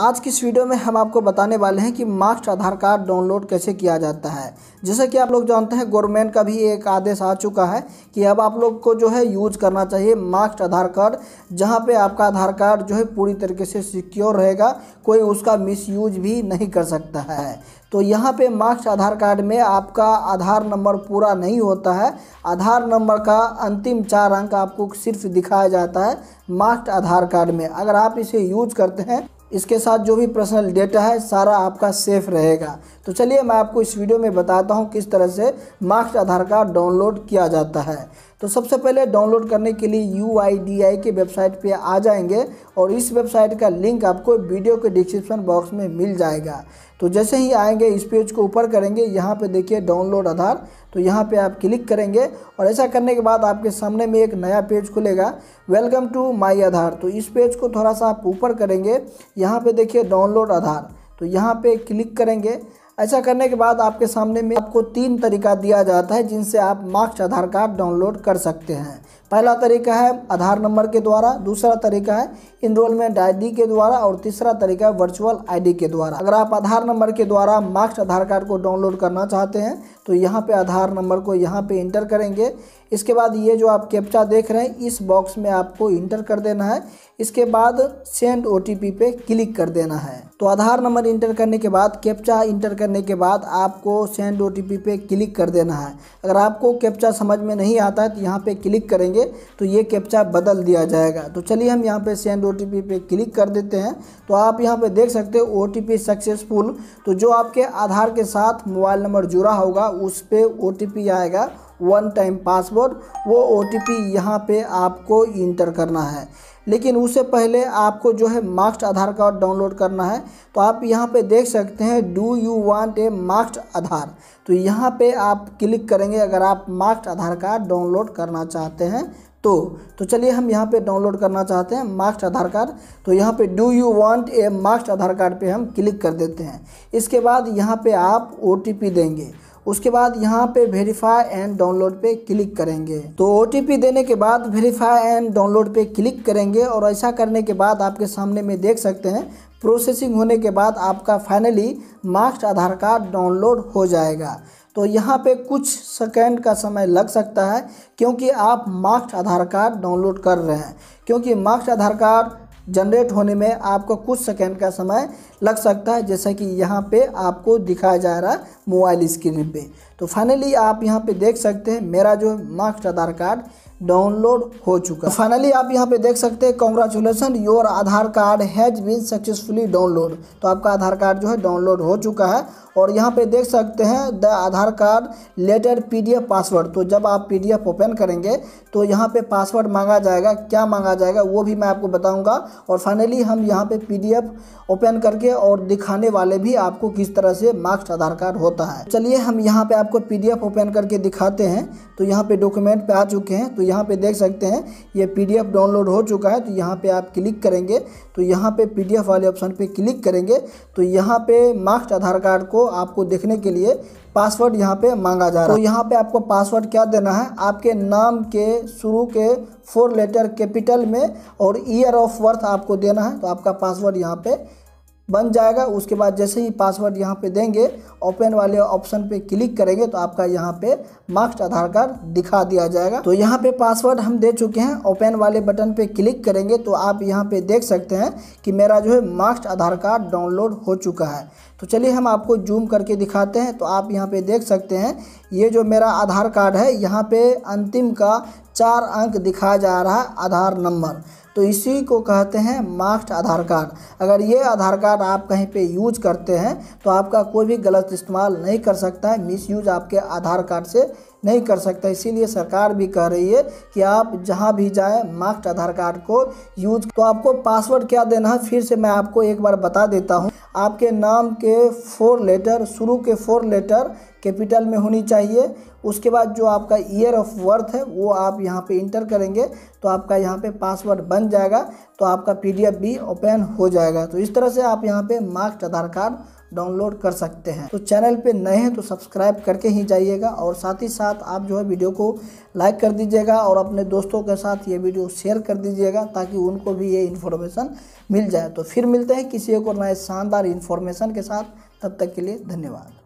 आज की इस वीडियो में हम आपको बताने वाले हैं कि मार्क्स आधार कार्ड डाउनलोड कैसे किया जाता है जैसे कि आप लोग जानते हैं गवर्नमेंट का भी एक आदेश आ चुका है कि अब आप लोग को जो है यूज करना चाहिए मार्क्स आधार कार्ड जहां पे आपका आधार कार्ड जो है पूरी तरीके से सिक्योर रहेगा कोई उसका मिसयूज भी नहीं कर सकता है तो यहाँ पे मार्क्स आधार कार्ड में आपका आधार नंबर पूरा नहीं होता है आधार नंबर का अंतिम चार अंक आपको सिर्फ दिखाया जाता है मास्ट आधार कार्ड में अगर आप इसे यूज करते हैं इसके साथ जो भी पर्सनल डेटा है सारा आपका सेफ रहेगा तो चलिए मैं आपको इस वीडियो में बताता हूँ किस तरह से मार्क्स आधार कार्ड डाउनलोड किया जाता है तो सबसे पहले डाउनलोड करने के लिए यू के वेबसाइट पे आ जाएंगे और इस वेबसाइट का लिंक आपको वीडियो के डिस्क्रिप्शन बॉक्स में मिल जाएगा तो जैसे ही आएंगे इस पेज को ऊपर करेंगे यहाँ पे देखिए डाउनलोड आधार तो यहाँ पे आप क्लिक करेंगे और ऐसा करने के बाद आपके सामने में एक नया पेज खुलेगा वेलकम टू माई आधार तो इस पेज को थोड़ा सा आप ऊपर करेंगे यहाँ पर देखिए डाउनलोड आधार तो यहाँ पर क्लिक करेंगे ऐसा करने के बाद आपके सामने में आपको तीन तरीका दिया जाता है जिनसे आप मार्क्स आधार कार्ड डाउनलोड कर सकते हैं पहला तरीका है आधार नंबर के द्वारा दूसरा तरीका है इनरोलमेंट आईडी के द्वारा और तीसरा तरीका वर्चुअल आईडी के द्वारा अगर आप आधार नंबर के द्वारा मार्क्स आधार कार्ड को डाउनलोड करना चाहते हैं तो यहाँ पे आधार नंबर को यहाँ पे इंटर करेंगे इसके बाद ये जो आप कैप्चा देख रहे हैं इस बॉक्स में आपको इंटर कर देना है इसके बाद सेंड ओ पे क्लिक कर देना है तो आधार नंबर इंटर करने के बाद कैप्चा इंटर करने के बाद आपको सेंड ओ पे क्लिक कर देना है अगर आपको कैप्चा समझ में नहीं आता है तो यहाँ पे क्लिक करेंगे तो ये कैप्चा बदल दिया जाएगा तो चलिए हम यहाँ पे सेंड ओ पे क्लिक कर देते हैं तो आप यहाँ पे देख सकते हो ओ सक्सेसफुल तो जो आपके आधार के साथ मोबाइल नंबर जुड़ा होगा उस पर ओ आएगा वन टाइम पासवर्ड वो ओ टी पी यहाँ पर आपको इंटर करना है लेकिन उससे पहले आपको जो है मास्ट आधार कार्ड डाउनलोड करना है तो आप यहाँ पे देख सकते हैं do you want a masked Aadhaar तो यहाँ पे आप क्लिक करेंगे अगर आप मास्ट आधार कार्ड डाउनलोड करना चाहते हैं तो तो चलिए हम यहाँ पे डाउनलोड करना चाहते हैं मार्क्स आधार कार्ड तो यहाँ पे do you want a masked Aadhaar card पे हम क्लिक कर देते हैं इसके बाद यहाँ पे आप ओ देंगे उसके बाद यहाँ पे वेरीफाई एंड डाउनलोड पे क्लिक करेंगे तो ओ देने के बाद वेरीफाई एंड डाउनलोड पे क्लिक करेंगे और ऐसा करने के बाद आपके सामने में देख सकते हैं प्रोसेसिंग होने के बाद आपका finally masked Aadhaar card download हो जाएगा तो यहाँ पे कुछ सेकेंड का समय लग सकता है क्योंकि आप मार्क्स आधार कार्ड डाउनलोड कर रहे हैं क्योंकि मार्क्स आधार कार्ड जनरेट होने में आपको कुछ सेकेंड का समय लग सकता है जैसा कि यहाँ पे आपको दिखाया जा रहा है मोबाइल स्क्रीन पे तो फाइनली आप यहाँ पे देख सकते हैं मेरा जो मार्क्स आधार कार्ड डाउनलोड हो चुका फाइनली आप यहाँ पे देख सकते हैं congratulation your Aadhaar card has been successfully download तो आपका आधार कार्ड जो है डाउनलोड हो चुका है और यहाँ पे देख सकते हैं the Aadhaar card letter PDF password तो जब आप पीडीएफ ओपन करेंगे तो यहाँ पे पासवर्ड मांगा जाएगा क्या मांगा जाएगा वो भी मैं आपको बताऊँगा और फाइनली हम यहाँ पे पी ओपन करके और दिखाने वाले भी आपको किस तरह से मार्क्स आधार कार्ड होता है चलिए हम यहाँ पर आपको पी ओपन करके दिखाते हैं तो यहाँ पर डॉक्यूमेंट पर आ चुके हैं तो यहाँ पे देख सकते हैं ये पीडीएफ डाउनलोड हो चुका है तो यहाँ पे आप क्लिक करेंगे तो यहाँ पे पीडीएफ वाले ऑप्शन पे क्लिक करेंगे तो यहाँ पे मार्क्स आधार कार्ड को आपको देखने के लिए पासवर्ड यहाँ पे मांगा जा रहा है तो यहाँ पे आपको पासवर्ड क्या देना है आपके नाम के शुरू के फोर लेटर कैपिटल में और ईयर ऑफ बर्थ आपको देना है तो आपका पासवर्ड यहाँ पे बन जाएगा उसके बाद जैसे ही पासवर्ड यहाँ पे देंगे ओपन वाले ऑप्शन पे क्लिक करेंगे तो आपका यहाँ पे मार्क्स आधार कार्ड दिखा दिया जाएगा तो यहाँ पे पासवर्ड हम दे चुके हैं ओपन वाले बटन पे क्लिक करेंगे तो आप यहाँ पे देख सकते हैं कि मेरा जो है मार्क्स आधार कार्ड डाउनलोड हो चुका है तो चलिए हम आपको जूम करके दिखाते हैं तो आप यहाँ पे देख सकते हैं ये जो मेरा आधार कार्ड है यहाँ पे अंतिम का चार अंक दिखाया जा रहा है आधार नंबर तो इसी को कहते हैं मास्ट आधार कार्ड अगर ये आधार कार्ड आप कहीं पे यूज करते हैं तो आपका कोई भी गलत इस्तेमाल नहीं कर सकता है मिस यूज आपके आधार कार्ड से नहीं कर सकता इसीलिए सरकार भी कह रही है कि आप जहाँ भी जाएं मास्ट आधार कार्ड को यूज तो आपको पासवर्ड क्या देना है फिर से मैं आपको एक बार बता देता हूँ आपके नाम के फोर लेटर शुरू के फोर लेटर कैपिटल में होनी चाहिए उसके बाद जो आपका ईयर ऑफ बर्थ है वो आप यहाँ पे इंटर करेंगे तो आपका यहाँ पे पासवर्ड बन जाएगा तो आपका पीडीएफ भी ओपन हो जाएगा तो इस तरह से आप यहाँ पे मार्क्स आधार कार्ड डाउनलोड कर सकते हैं तो चैनल पे नए हैं तो सब्सक्राइब करके ही जाइएगा और साथ ही साथ आप जो है वीडियो को लाइक कर दीजिएगा और अपने दोस्तों के साथ ये वीडियो शेयर कर दीजिएगा ताकि उनको भी ये इन्फॉर्मेशन मिल जाए तो फिर मिलते हैं किसी एक और नए शानदार इन्फॉर्मेशन के साथ तब तक के लिए धन्यवाद